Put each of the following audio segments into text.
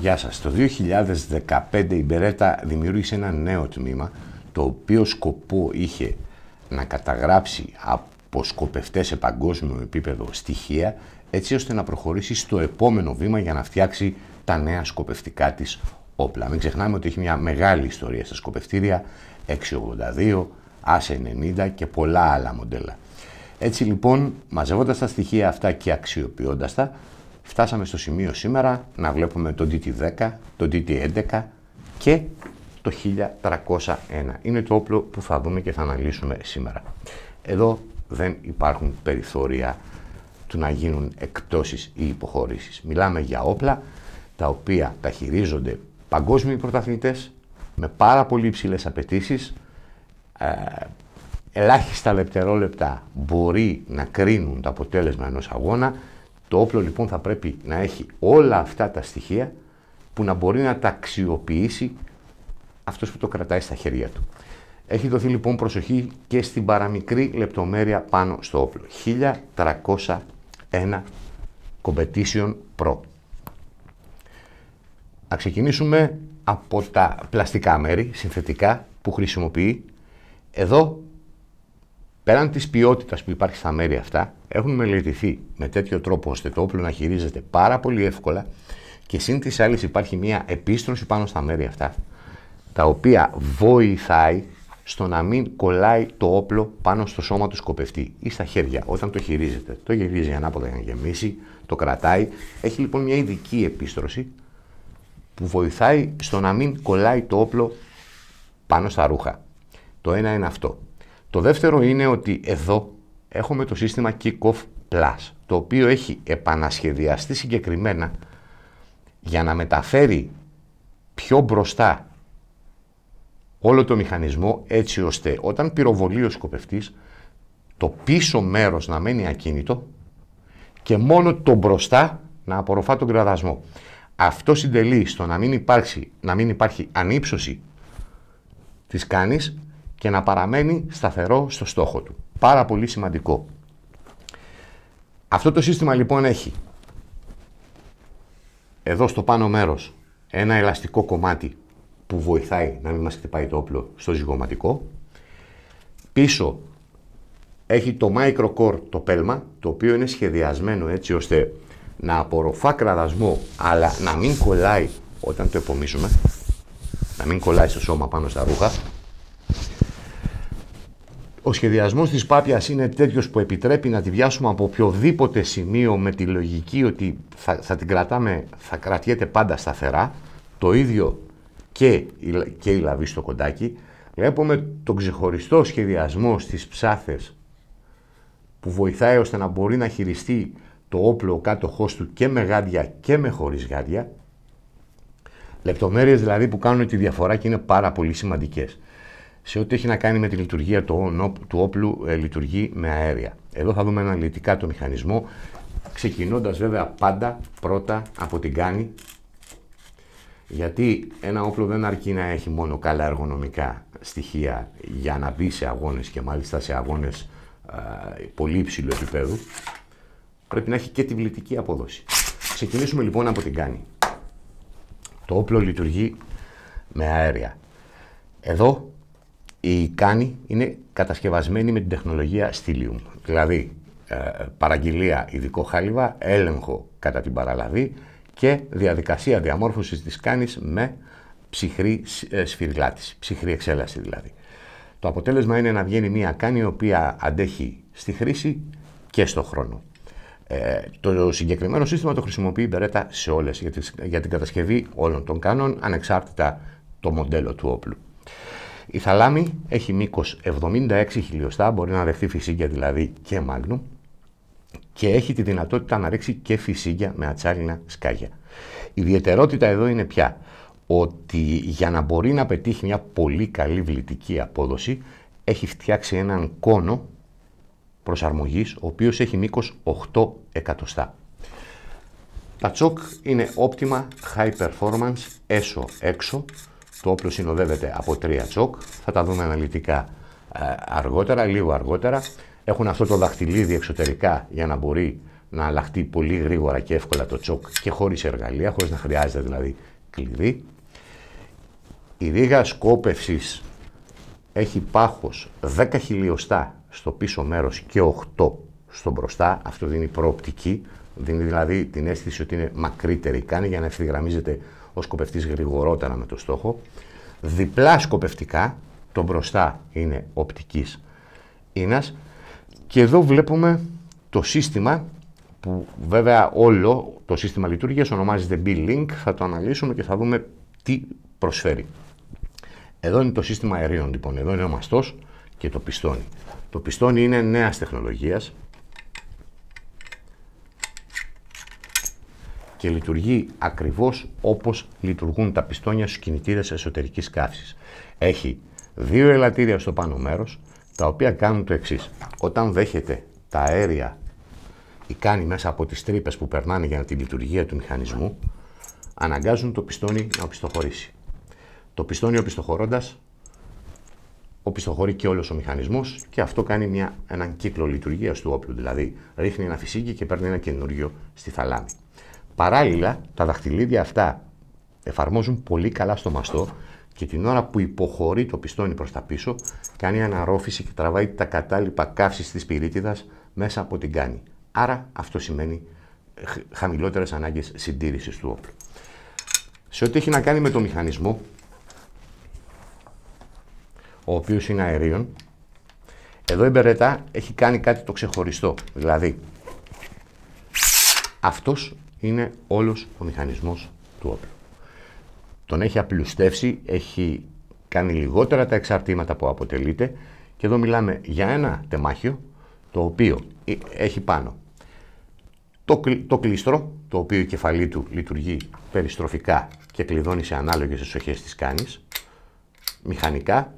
Γεια σας. Το 2015 η Μπερέτα δημιούργησε ένα νέο τμήμα το οποίο σκοπό είχε να καταγράψει από σκοπευτές σε παγκόσμιο επίπεδο στοιχεία έτσι ώστε να προχωρήσει στο επόμενο βήμα για να φτιάξει τα νέα σκοπευτικά της όπλα. Μην ξεχνάμε ότι έχει μια μεγάλη ιστορία στα σκοπευτήρια, 682, AS90 και πολλά άλλα μοντέλα. Έτσι λοιπόν, μαζεύοντας τα στοιχεία αυτά και αξιοποιώντας τα, φτάσαμε στο σημείο σήμερα να βλέπουμε το DT10, το DT11 και το 1301. Είναι το όπλο που θα δούμε και θα αναλύσουμε σήμερα. Εδώ δεν υπάρχουν περιθώρια του να γίνουν εκτόσεις ή υποχωρήσεις. Μιλάμε για όπλα τα οποία τα χειρίζονται παγκόσμιοι πρωταθλητές με πάρα πολύ υψηλές απαιτήσεις. Ε, ελάχιστα λεπτερόλεπτα μπορεί να κρίνουν το αποτέλεσμα ενός αγώνα το όπλο λοιπόν θα πρέπει να έχει όλα αυτά τα στοιχεία που να μπορεί να τα αξιοποιήσει αυτός που το κρατάει στα χέρια του. Έχει δοθεί λοιπόν προσοχή και στην παραμικρή λεπτομέρεια πάνω στο όπλο. 1301 Competition Pro. Α ξεκινήσουμε από τα πλαστικά μέρη, συνθετικά, που χρησιμοποιεί. Εδώ Πέραν της ποιότητας που υπάρχει στα μέρη αυτά, έχουν μελετηθεί με τέτοιο τρόπο ώστε το όπλο να χειρίζεται πάρα πολύ εύκολα και σύν της άλλης υπάρχει μια επίστρωση πάνω στα μέρη αυτά, τα οποία βοηθάει στο να μην κολλάει το όπλο πάνω στο σώμα του σκοπευτή ή στα χέρια όταν το χειρίζεται. Το γυρίζει ανάποδα για να γεμίσει, το κρατάει. Έχει λοιπόν μια ειδική επίστρωση που βοηθάει στο να μην κολλάει το όπλο πάνω στα ρούχα. Το ένα είναι αυτό. Το δεύτερο είναι ότι εδώ έχουμε το σύστημα Kickoff Plus, το οποίο έχει επανασχεδιαστεί συγκεκριμένα για να μεταφέρει πιο μπροστά όλο το μηχανισμό έτσι ώστε όταν πυροβολεί ο σκοπευτής το πίσω μέρος να μένει ακίνητο και μόνο το μπροστά να απορροφά τον κραδασμό. Αυτό συντελεί στο να μην, να μην υπάρχει ανύψωση της κάνης και να παραμένει σταθερό στο στόχο του. Πάρα πολύ σημαντικό. Αυτό το σύστημα λοιπόν έχει εδώ στο πάνω μέρος ένα ελαστικό κομμάτι που βοηθάει να μην μας χτυπάει το όπλο στο ζυγωματικό. Πίσω έχει το micro core το πέλμα, το οποίο είναι σχεδιασμένο έτσι ώστε να απορροφά κραδασμό, αλλά να μην κολλάει όταν το επομίζουμε, να μην κολλάει στο σώμα πάνω στα ρούχα ο σχεδιασμός της πάπιας είναι τέτοιος που επιτρέπει να τη βιάσουμε από οποιοδήποτε σημείο με τη λογική ότι θα, θα την κρατάμε, θα κρατιέται πάντα σταθερά, το ίδιο και, και η λαβή στο κοντάκι. Βλέπουμε τον ξεχωριστό σχεδιασμό στις ψάθες που βοηθάει ώστε να μπορεί να χειριστεί το όπλο ο κάτοχός του και με γάντια και με χωρίς γάντια. Λεπτομέρειες δηλαδή που κάνουν τη διαφορά και είναι πάρα πολύ σημαντικές σε ό,τι έχει να κάνει με τη λειτουργία του, του όπλου, ε, λειτουργεί με αέρια. Εδώ θα δούμε αναλυτικά το μηχανισμό, ξεκινώντας βέβαια πάντα πρώτα από την κάνει. γιατί ένα όπλο δεν αρκεί να έχει μόνο καλά εργονομικά στοιχεία για να μπει σε αγώνες και μάλιστα σε αγώνες πολύ υψηλού επίπεδου, πρέπει να έχει και τη βλητική απόδοση. Ξεκινήσουμε λοιπόν από την κάνει. Το όπλο λειτουργεί με αέρια. Εδώ η κάνει είναι κατασκευασμένη με την τεχνολογία Stilium. Δηλαδή, ε, παραγγελία ειδικό χάλιβα, έλεγχο κατά την παραλαβή και διαδικασία διαμόρφωσης της κάνης με ψυχρή ε, σφυριλάτηση, ψυχρή εξέλαση δηλαδή. Το αποτέλεσμα είναι να βγαίνει μια κάνη η οποία αντέχει στη χρήση και στο χρόνο. Ε, το συγκεκριμένο σύστημα το χρησιμοποιεί η Μπερέτα σε όλες, για, για την κατασκευή όλων των κάνων, ανεξάρτητα το μοντέλο του όπλου. Η θαλάμη έχει μήκος 76 χιλιοστά, μπορεί να δεχθεί φυσίγια δηλαδή και μάγνου και έχει τη δυνατότητα να ρίξει και φυσίγγια με ατσάλινα σκάγια. Η ιδιαιτερότητα εδώ είναι πια ότι για να μπορεί να πετύχει μια πολύ καλή βλητική απόδοση έχει φτιάξει έναν κόνο προσαρμογής ο οποίος έχει μήκος 8 εκατοστά. Τα τσόκ είναι όπτιμα high performance έσω έξω το όπλο συνοδεύεται από τρία τσοκ. Θα τα δούμε αναλυτικά ε, αργότερα, λίγο αργότερα. Έχουν αυτό το δαχτυλίδι εξωτερικά για να μπορεί να αλλάχτεί πολύ γρήγορα και εύκολα το τσοκ και χωρίς εργαλεία, χωρίς να χρειάζεται δηλαδή κλειδί. Η ρίγα σκόπευσης έχει πάχος 10 χιλιοστά στο πίσω μέρος και 8 στο μπροστά. Αυτό δίνει προοπτική, δίνει δηλαδή την αίσθηση ότι είναι μακρύτερη. Κάνει για να ευθυγραμμίζεται ο σκοπευτής γρηγορότερα με το στόχο. Διπλά σκοπευτικά, το μπροστά είναι οπτικής ίνας. Και εδώ βλέπουμε το σύστημα που βέβαια όλο το σύστημα λειτουργίας ονομάζεται B-Link, θα το αναλύσουμε και θα δούμε τι προσφέρει. Εδώ είναι το σύστημα αερίων λοιπόν, εδώ είναι ο μαστός και το πιστόνι. Το πιστόνι είναι νέας τεχνολογίας, και λειτουργεί ακριβώς όπως λειτουργούν τα πιστόνια στους κινητήρες εσωτερικής καύσης. Έχει δύο ελαττήρια στο πάνω μέρος, τα οποία κάνουν το εξής. Όταν δέχεται τα αέρια ή κάνει μέσα από τις τρύπες που περνάνε για τη λειτουργία του μηχανισμού, αναγκάζουν το πιστόνι να οπισθοχωρήσει. Το πιστόνι οπισθοχωρώντας, οπισθοχωρεί και όλος ο μηχανισμός και αυτό κάνει μια, έναν κύκλο λειτουργίας του όπλου, δηλαδή ρίχνει ένα φυσίκι και παίρνει ένα καινούριο στη θαλάμη. Παράλληλα, τα δαχτυλίδια αυτά εφαρμόζουν πολύ καλά στο μαστό και την ώρα που υποχωρεί το πιστόνι προς τα πίσω, κάνει αναρρόφηση και τραβάει τα κατάλοιπα καύσης της πυρίτιδας μέσα από την κάνη. Άρα αυτό σημαίνει χαμηλότερες ανάγκες συντήρησης του όπλου. Σε ό,τι έχει να κάνει με το μηχανισμό, ο οποίος είναι αερίων, εδώ η Μπερετά έχει κάνει κάτι το ξεχωριστό. Δηλαδή, αυτός είναι όλος ο μηχανισμός του όπλου. Τον έχει απλουστεύσει, έχει κάνει λιγότερα τα εξαρτήματα που αποτελείται και εδώ μιλάμε για ένα τεμάχιο το οποίο ε, έχει πάνω το, το κλίστρο, το οποίο η κεφαλή του λειτουργεί περιστροφικά και κλειδώνει σε ανάλογες εσοχές της κάνης, μηχανικά,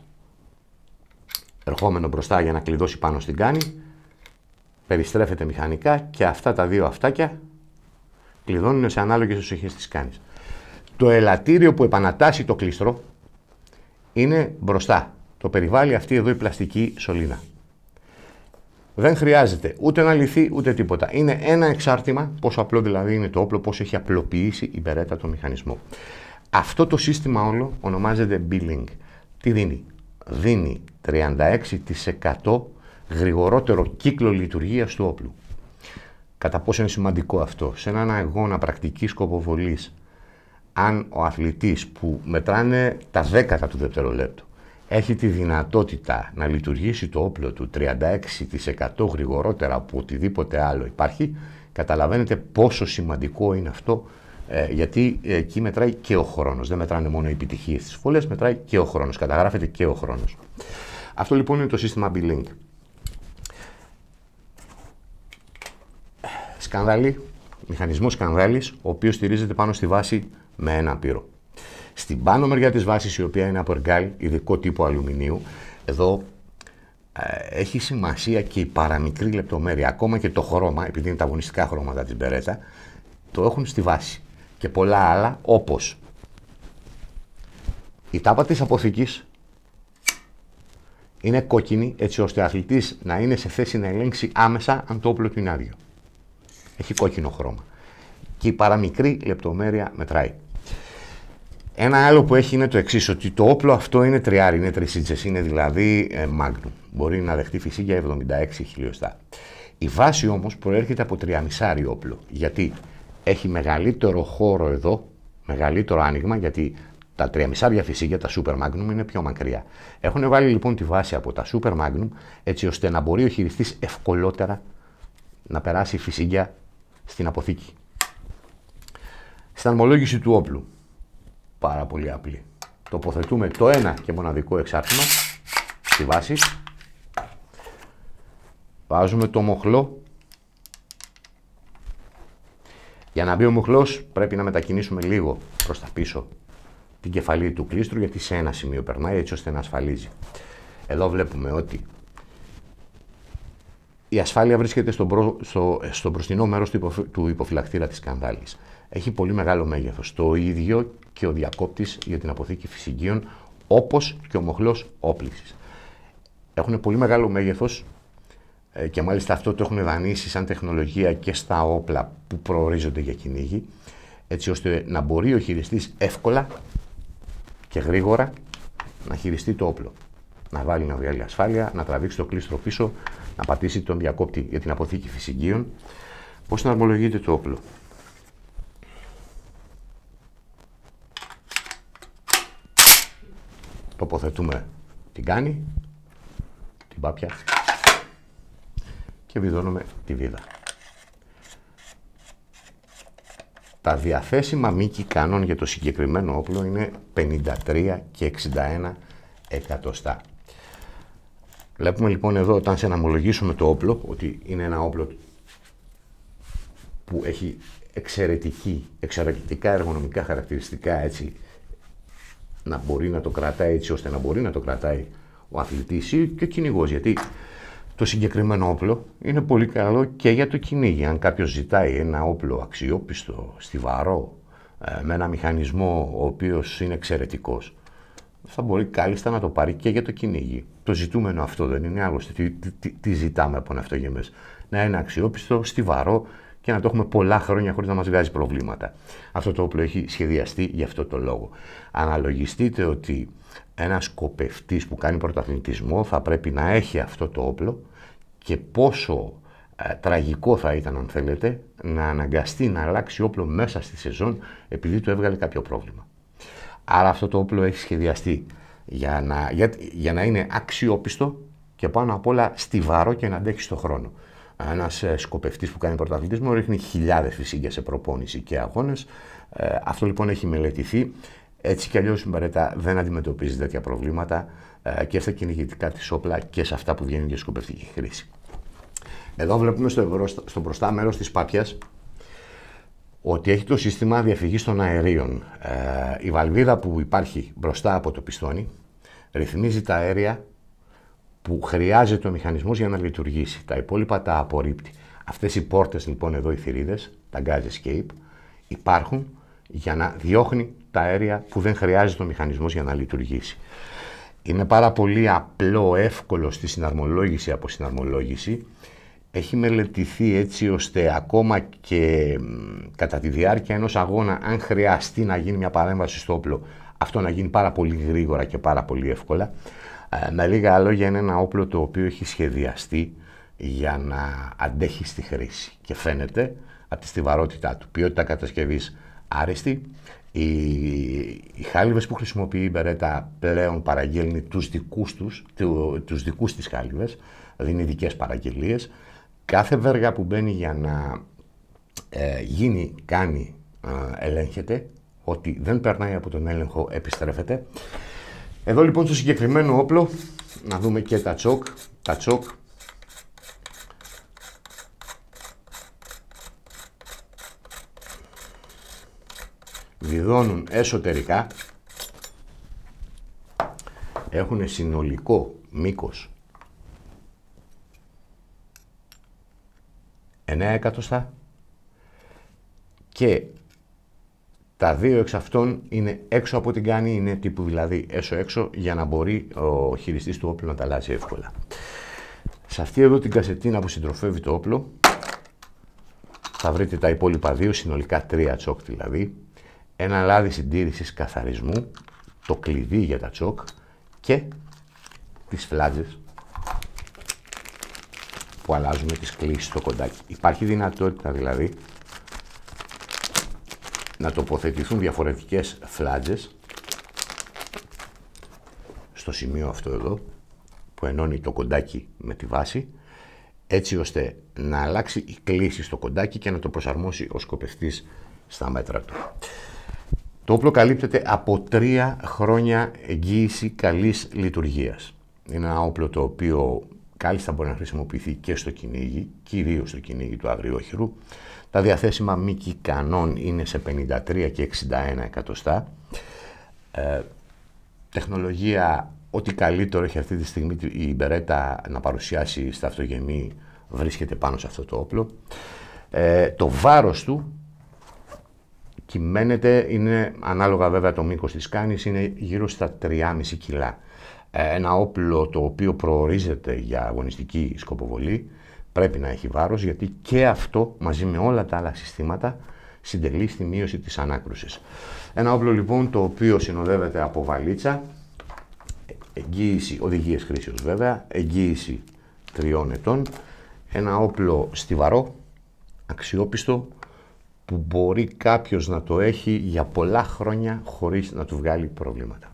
ερχόμενο μπροστά για να κλειδώσει πάνω στην κάνη, περιστρέφεται μηχανικά και αυτά τα δύο αυτάκια κλειδώνουν σε ανάλογες εσωχές τη κάνεις. Το ελαττήριο που επανατάσσει το κλίστρο είναι μπροστά. Το περιβάλλει αυτή εδώ η πλαστική σωλήνα. Δεν χρειάζεται ούτε να λυθεί ούτε τίποτα. Είναι ένα εξάρτημα, πόσο απλό δηλαδή είναι το όπλο, πόσο έχει απλοποιήσει η μπερέτα το μηχανισμό. Αυτό το σύστημα όλο ονομάζεται billing. Τι δίνει, δίνει 36% γρηγορότερο κύκλο λειτουργίας του όπλου. Κατά πόσο είναι σημαντικό αυτό. Σε έναν αγώνα πρακτικής σκοποβολής, αν ο αθλητής που μετράνε τα δέκατα του δευτερολέπτου έχει τη δυνατότητα να λειτουργήσει το όπλο του 36% γρηγορότερα από οτιδήποτε άλλο υπάρχει, καταλαβαίνετε πόσο σημαντικό είναι αυτό ε, γιατί εκεί μετράει και ο χρόνος. Δεν μετράνε μόνο οι επιτυχίες στις φωλές, μετράει και ο χρόνος. Καταγράφεται και ο χρόνος. Αυτό λοιπόν είναι το σύστημα σκανδάλι, μηχανισμός σκανδάλι, ο οποίος στηρίζεται πάνω στη βάση με ένα πύρο. Στην πάνω μεριά της βάσης, η οποία είναι από εργάλι, ειδικό τύπο αλουμινίου, εδώ ε, έχει σημασία και η παραμικρή λεπτομέρεια, ακόμα και το χρώμα, επειδή είναι τα αγωνιστικά χρώματα της Μπερέτα, το έχουν στη βάση. Και πολλά άλλα, όπως η τάπα της αποθήκης είναι κόκκινη έτσι ώστε ο αθλητής να είναι σε θέση να ελέγξει άμεσα αν το όπλο του είναι άδειο έχει κόκκινο χρώμα. Και η παραμικρή λεπτομέρεια μετράει. Ένα άλλο που έχει είναι το εξής, ότι το όπλο αυτό είναι τριάρι, είναι τρισίτσε, είναι δηλαδή ε, Μπορεί να δεχτεί φυσικά 76 χιλιοστά. Η βάση όμως προέρχεται από τριαμισάρι όπλο. Γιατί έχει μεγαλύτερο χώρο εδώ, μεγαλύτερο άνοιγμα, γιατί τα τριαμισάρια φυσικά, τα Super Magnum, είναι πιο μακριά. Έχουν βάλει λοιπόν τη βάση από τα Super Magnum, έτσι ώστε να μπορεί ο χειριστής ευκολότερα να περάσει φυσικά στην αποθήκη. Στην αρμολόγηση του όπλου. Πάρα πολύ απλή. Τοποθετούμε το ένα και μοναδικό εξάρτημα στη βάση. Βάζουμε το μοχλό. Για να μπει ο μοχλός πρέπει να μετακινήσουμε λίγο προς τα πίσω την κεφαλή του κλίστρου γιατί σε ένα σημείο περνάει έτσι ώστε να ασφαλίζει. Εδώ βλέπουμε ότι η ασφάλεια βρίσκεται στο, στο, μπροστινό μέρος του, υποφυ, του υποφυλακτήρα της κανδάλη. Έχει πολύ μεγάλο μέγεθος. Το ίδιο και ο διακόπτης για την αποθήκη φυσικίων, όπως και ο μοχλός όπληξης. Έχουν πολύ μεγάλο μέγεθος ε, και μάλιστα αυτό το έχουν δανείσει σαν τεχνολογία και στα όπλα που προορίζονται για κυνήγι, έτσι ώστε να μπορεί ο χειριστής εύκολα και γρήγορα να χειριστεί το όπλο. Να βάλει να βγάλει ασφάλεια, να τραβήξει το κλείστρο πίσω, να πατήσει τον διακόπτη για την αποθήκη φυσικίων, πώς να αρμολογείται το όπλο. Τοποθετούμε την κάνει, την πάπια και βιδώνουμε τη βίδα. Τα διαθέσιμα μήκη κανόν για το συγκεκριμένο όπλο είναι 53 και 61 εκατοστά. Βλέπουμε λοιπόν εδώ όταν σε αναμολογήσουμε το όπλο, ότι είναι ένα όπλο που έχει εξαιρετική, εξαιρετικά εργονομικά χαρακτηριστικά έτσι, να μπορεί να το κρατάει έτσι ώστε να μπορεί να το κρατάει ο αθλητής ή και ο κυνηγός. γιατί το συγκεκριμένο όπλο είναι πολύ καλό και για το κυνήγι. Αν κάποιος ζητάει ένα όπλο αξιόπιστο, στιβαρό, ε, με ένα μηχανισμό ο οποίος είναι εξαιρετικός, θα μπορεί κάλλιστα να το πάρει και για το κυνήγι. Το ζητούμενο αυτό δεν είναι άλλωστε. Τι, τι, τι ζητάμε από ένα αυτογενέ. Να είναι αξιόπιστο, στιβαρό και να το έχουμε πολλά χρόνια χωρίς να μας βγάζει προβλήματα. Αυτό το όπλο έχει σχεδιαστεί γι' αυτό το λόγο. Αναλογιστείτε ότι ένας σκοπευτή που κάνει πρωταθλητισμό θα πρέπει να έχει αυτό το όπλο και πόσο ε, τραγικό θα ήταν, αν θέλετε, να αναγκαστεί να αλλάξει όπλο μέσα στη σεζόν επειδή του έβγαλε κάποιο πρόβλημα. Άρα αυτό το όπλο έχει σχεδιαστεί για να, για, να είναι αξιόπιστο και πάνω απ' όλα στιβαρό και να αντέχει στον χρόνο. Ένας ε, σκοπευτής που κάνει πρωταθλητισμό ρίχνει χιλιάδες φυσικέ σε προπόνηση και αγώνες. Ε, αυτό λοιπόν έχει μελετηθεί. Έτσι κι αλλιώς συμπαρέτα δεν αντιμετωπίζεις τέτοια προβλήματα ε, και στα κυνηγητικά της όπλα και σε αυτά που βγαίνουν για σκοπευτική χρήση. Εδώ βλέπουμε στο, στο μπροστά μέρος της πάπιας ότι έχει το σύστημα διαφυγής των αερίων. Ε, η βαλβίδα που υπάρχει μπροστά από το πιστόνι ρυθμίζει τα αέρια που χρειάζεται ο μηχανισμός για να λειτουργήσει. Τα υπόλοιπα τα απορρίπτει. Αυτές οι πόρτες λοιπόν εδώ οι θηρίδες, τα gas escape, υπάρχουν για να διώχνει τα αέρια που δεν χρειάζεται ο μηχανισμός για να λειτουργήσει. Είναι πάρα πολύ απλό, εύκολο στη συναρμολόγηση από συναρμολόγηση. Έχει μελετηθεί έτσι ώστε ακόμα και κατά τη διάρκεια ενός αγώνα, αν χρειαστεί να γίνει μια παρέμβαση στο όπλο, αυτό να γίνει πάρα πολύ γρήγορα και πάρα πολύ εύκολα. Ε, με λίγα λόγια είναι ένα όπλο το οποίο έχει σχεδιαστεί για να αντέχει στη χρήση και φαίνεται από τη στιβαρότητά του. Ποιότητα κατασκευής άρεστη. Οι, οι χάλιβες που χρησιμοποιεί η Μπερέτα πλέον παραγγέλνει τους δικούς, τους, του, τους δικούς της χάλιβες, δίνει ειδικές παραγγελίες. Κάθε βέργα που μπαίνει για να ε, γίνει, κάνει, ε, ελέγχεται ότι δεν περνάει από τον έλεγχο, επιστρέφεται. Εδώ λοιπόν στο συγκεκριμένο όπλο, να δούμε και τα τσόκ, τα τσόκ διδώνουν εσωτερικά, έχουν συνολικό μήκος 9 εκατοστά και τα δύο εξ αυτών είναι έξω από την κάνει, είναι τύπου δηλαδή έσω-έξω για να μπορεί ο χειριστής του όπλου να τα αλλάζει εύκολα. Σε αυτή εδώ την κασετίνα που συντροφεύει το όπλο θα βρείτε τα υπόλοιπα δύο, συνολικά τρία τσόκ δηλαδή, ένα λάδι συντήρησης καθαρισμού, το κλειδί για τα τσόκ και τις φλάτζες που αλλάζουμε τις κλίσεις στο κοντάκι. Υπάρχει δυνατότητα δηλαδή να τοποθετηθούν διαφορετικές φλάτζες στο σημείο αυτό εδώ που ενώνει το κοντάκι με τη βάση έτσι ώστε να αλλάξει η κλίση στο κοντάκι και να το προσαρμόσει ο σκοπευτής στα μέτρα του. Το όπλο καλύπτεται από τρία χρόνια εγγύηση καλής λειτουργίας. Είναι ένα όπλο το οποίο κάλλιστα μπορεί να χρησιμοποιηθεί και στο κυνήγι, κυρίως στο κυνήγι του αγριόχειρου. Τα διαθέσιμα μήκη κανόν είναι σε 53 και 61 εκατοστά. Ε, τεχνολογία, ό,τι καλύτερο έχει αυτή τη στιγμή η Μπερέτα να παρουσιάσει στα αυτογενή βρίσκεται πάνω σε αυτό το όπλο. Ε, το βάρος του κυμαίνεται, είναι ανάλογα βέβαια το μήκος της κάνης, είναι γύρω στα 3,5 κιλά. Ε, ένα όπλο το οποίο προορίζεται για αγωνιστική σκοποβολή πρέπει να έχει βάρος γιατί και αυτό μαζί με όλα τα άλλα συστήματα συντελεί στη μείωση της ανάκρουσης. Ένα όπλο λοιπόν το οποίο συνοδεύεται από βαλίτσα, εγγύηση, οδηγίες χρήσεως βέβαια, εγγύηση τριών ετών, ένα όπλο στιβαρό, αξιόπιστο, που μπορεί κάποιος να το έχει για πολλά χρόνια χωρίς να του βγάλει προβλήματα.